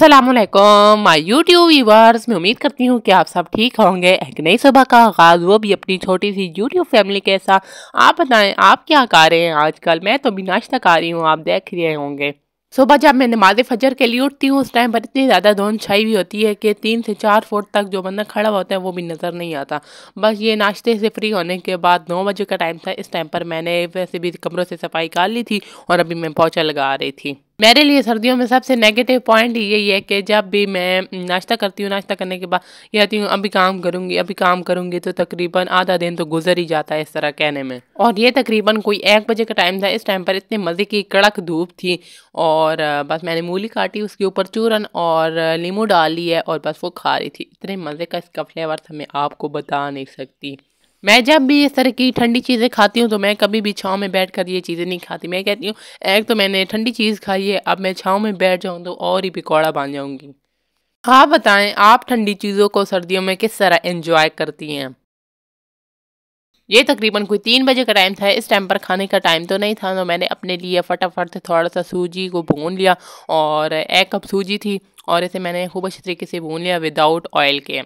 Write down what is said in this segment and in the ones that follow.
Aslam my YouTube viewers मैं उम्मीद करती हूँ कि आप सब ठीक होंगे एक नई सुबह का आगाज़ वो भी अपनी छोटी सी यूट्यूब फैमिली के साथ आप बताएं आप क्या खा रहे हैं आजकल मैं तो अभी नाश्ता खा रही हूँ आप देख रहे होंगे सुबह जब मैं नमाज फजर के लिए उठती हूँ उस टाइम पर इतनी ज़्यादा धुन छाई हुई होती है कि तीन से चार फुट तक जो बंदा खड़ा होता है वो भी नज़र नहीं आता बस ये नाश्ते से फ्री होने के बाद नौ बजे का टाइम था इस टाइम पर मैंने वैसे भी कमरों से सफाई कर ली थी और अभी मैं पोछा लगा रही थी मेरे लिए सर्दियों में सबसे नेगेटिव पॉइंट यही है कि जब भी मैं नाश्ता करती हूँ नाश्ता करने के बाद कहती हूँ अभी काम करूँगी अभी काम करूँगी तो तकरीबन आधा दिन तो गुजर ही जाता है इस तरह कहने में और ये तकरीबन कोई एक बजे का टाइम था इस टाइम पर इतने मज़े की कड़क धूप थी और बस मैंने मूली काटी उसके ऊपर चूरन और नींबू डाली है और बस वो खा रही थी इतने मज़े का इसका फ्लेवर था मैं आपको बता नहीं सकती मैं जब भी इस तरह की ठंडी चीज़ें खाती हूँ तो मैं कभी भी छाँव में बैठ कर ये चीज़ें नहीं खाती मैं कहती हूँ एक तो मैंने ठंडी चीज़ खाई है अब मैं छाँव में बैठ जाऊँ तो और ही पिकौड़ा बन जाऊँगी आप बताएं आप ठंडी चीज़ों को सर्दियों में किस तरह इंजॉय करती हैं ये तकरीबन कोई तीन बजे का टाइम था इस टाइम पर खाने का टाइम तो नहीं था तो मैंने अपने लिए फटाफट थोड़ा सा सूजी को भून लिया और एक कप सूजी थी और इसे मैंने खूब अच्छे तरीके से भून लिया विदाउट ऑयल के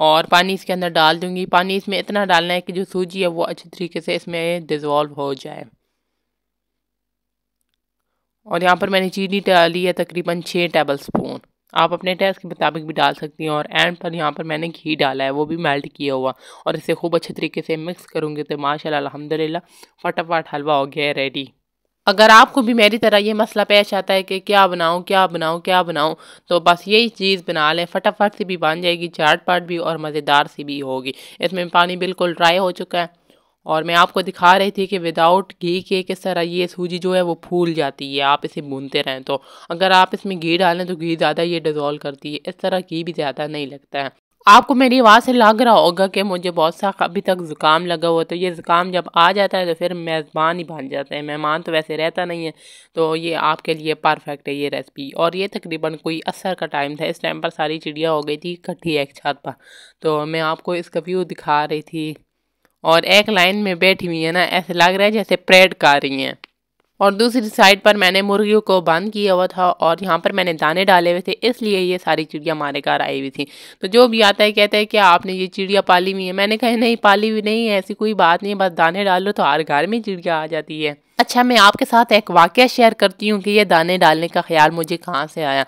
और पानी इसके अंदर डाल दूंगी पानी इसमें इतना डालना है कि जो सूजी है वो अच्छे तरीके से इसमें डिज़ोल्व हो जाए और यहाँ पर मैंने चीनी डाली है तकरीबन छः टेबल स्पून आप अपने टेस्ट के मुताबिक भी डाल सकती हैं और एंड पर यहाँ पर मैंने घी डाला है वो भी मेल्ट किया हुआ और इसे खूब अच्छे तरीके से मिक्स करूँगी तो माशा अलहमदिल्ला फटाफट हलवा हो गया है रेडी अगर आपको भी मेरी तरह ये मसला पेश आता है कि क्या बनाऊँ क्या बनाऊँ क्या बनाऊँ तो बस यही चीज़ बना लें फटाफट से भी बन जाएगी चाट पाट भी और मज़ेदार सी भी होगी इसमें पानी बिल्कुल ड्राई हो चुका है और मैं आपको दिखा रही थी कि विदाउट घी के किस तरह ये सूजी जो है वो फूल जाती है आप इसे भूनते रहें तो अगर आप इसमें घी डालें तो घी ज़्यादा ये डिज़ोल्व करती है इस तरह घी भी ज़्यादा नहीं लगता है आपको मेरी आवाज़ से लग रहा होगा कि मुझे बहुत सा अभी तक ज़ुकाम लगा हुआ तो ये ज़ुकाम जब आ जाता है तो फिर मेज़बान ही बन जाते हैं मेहमान तो वैसे रहता नहीं है तो ये आपके लिए परफेक्ट है ये रेसिपी और ये तकरीबन कोई असर का टाइम था इस टाइम पर सारी चिड़िया हो गई थी इकट्ठी एक छत पर तो मैं आपको इसका व्यू दिखा रही थी और एक लाइन में बैठी हुई है ना ऐसे लग रहा है जैसे प्रेड कर रही हैं और दूसरी साइड पर मैंने मुर्गियों को बंद किया हुआ था और यहाँ पर मैंने दाने डाले हुए थे इसलिए ये सारी चिड़िया हमारे घर आई हुई थी तो जो भी आता है कहता है कि आपने ये चिड़िया पाली हुई है मैंने कहा नहीं पाली हुई नहीं ऐसी कोई बात नहीं बस दाने डालो तो हर घर में चिड़िया आ जाती है अच्छा मैं आपके साथ एक वाक़ शेयर करती हूँ कि ये दाने डालने का ख्याल मुझे कहाँ से आया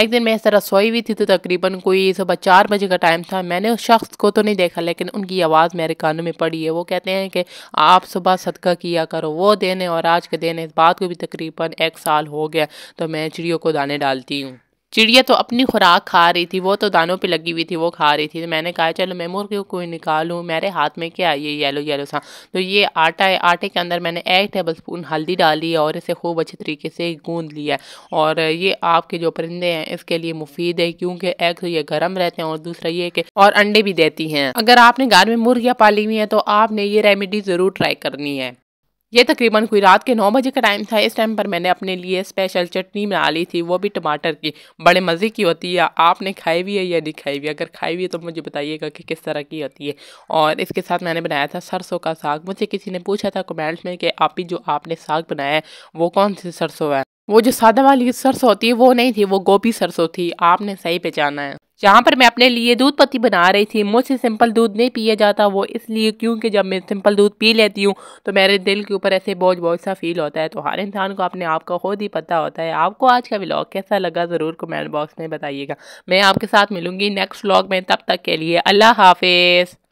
एक दिन मैं इस तरह सोई हुई थी तो तकरीबन कोई सुबह चार बजे का टाइम था मैंने उस शख्स को तो नहीं देखा लेकिन उनकी आवाज़ मेरे कानों में पड़ी है वो कहते हैं कि आप सुबह सदका किया करो वो देने और आज के देने इस बात को भी तकरीबन एक साल हो गया तो मैं चिड़ियों को दाने डालती हूँ चिड़िया तो अपनी खुराक खा रही थी वो तो दानों पे लगी हुई थी वो खा रही थी तो मैंने कहा चलो मैं मुर्गे को निकालूँ मेरे हाथ में क्या ये येलो येलो सा तो ये आटा है आटे के अंदर मैंने एक टेबल स्पून हल्दी डाली है और इसे खूब अच्छे तरीके से गूंद लिया और ये आपके जो परिंदे हैं इसके लिए मुफीद है क्योंकि एक तो ये गर्म रहते हैं और दूसरा ये कि और अंडे भी देती हैं अगर आपने घर में मुर्गियाँ पाली हुई हैं तो आपने ये रेमिडी ज़रूर ट्राई करनी है ये तकरीबन कोई रात के नौ बजे का टाइम था इस टाइम पर मैंने अपने लिए स्पेशल चटनी बना ली थी वो भी टमाटर की बड़े मज़े की होती है आपने खाई हुई है या नहीं खाई हुई अगर खाई हुई है तो मुझे बताइएगा कि किस तरह की होती है और इसके साथ मैंने बनाया था सरसों का साग मुझे किसी ने पूछा था कमेंट्स में कि आप ही जो आपने साग बनाया है वो कौन सी सरसों है वो जो सादा वाली सरसों होती है वो नहीं थी वो गोभी सरसों थी आपने सही पहचाना है जहाँ पर मैं अपने लिए दूध पत्ती बना रही थी मुझसे सिंपल दूध नहीं पिया जाता वो इसलिए क्योंकि जब मैं सिंपल दूध पी लेती हूँ तो मेरे दिल के ऊपर ऐसे बोझ बोझ सा फील होता है तो हर इंसान को अपने आप का खुद ही पता होता है आपको आज का व्लॉग कैसा लगा ज़रूर कमेंट बॉक्स में बताइएगा मैं आपके साथ मिलूँगी नेक्स्ट व्लॉग में तब तक के लिए अल्लाह हाफिज़